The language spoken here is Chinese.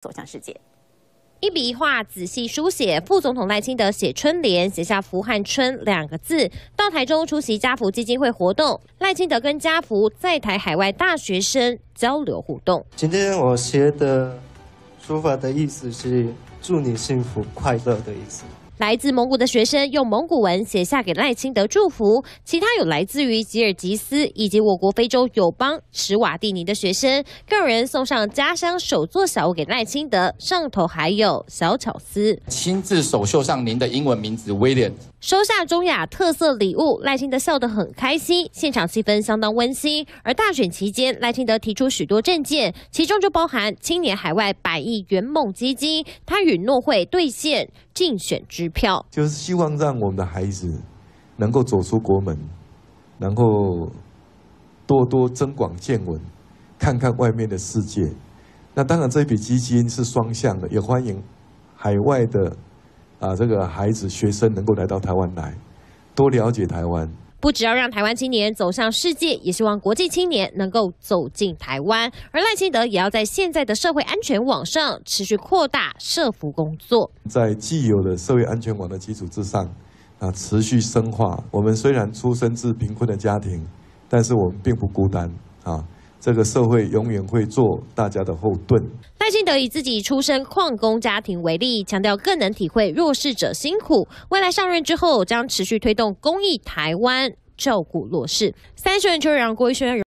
走向世界，一笔一画仔细书写。副总统赖清德写春联，写下“福”和“春”两个字，到台中出席家福基金会活动。赖清德跟家福在台海外大学生交流互动。今天我写的书法的意思是祝你幸福快乐的意思。来自蒙古的学生用蒙古文写下给赖清德祝福，其他有来自于吉尔吉斯以及我国非洲友邦史瓦蒂尼的学生，更有人送上家乡手作小物给赖清德，上头还有小巧思，亲自手绣上您的英文名字。威廉收下中亚特色礼物，赖清德笑得很开心，现场气氛相当温馨。而大选期间，赖清德提出许多政见，其中就包含青年海外百亿圆梦基金，他允诺会兑现。竞选支票，就是希望让我们的孩子能够走出国门，然后多多增广见闻，看看外面的世界。那当然，这笔基金是双向的，也欢迎海外的啊这个孩子学生能够来到台湾来，多了解台湾。不只要让台湾青年走向世界，也希望国际青年能够走进台湾。而赖清德也要在现在的社会安全网上持续扩大社福工作，在既有的社会安全网的基础之上，啊，持续深化。我们虽然出生自贫困的家庭，但是我并不孤单啊。这个社会永远会做大家的后盾。赖清德以自己出身矿工家庭为例，强调更能体会弱势者辛苦。未来上任之后，将持续推动公益台湾，照顾弱势。三十人确让郭一轩。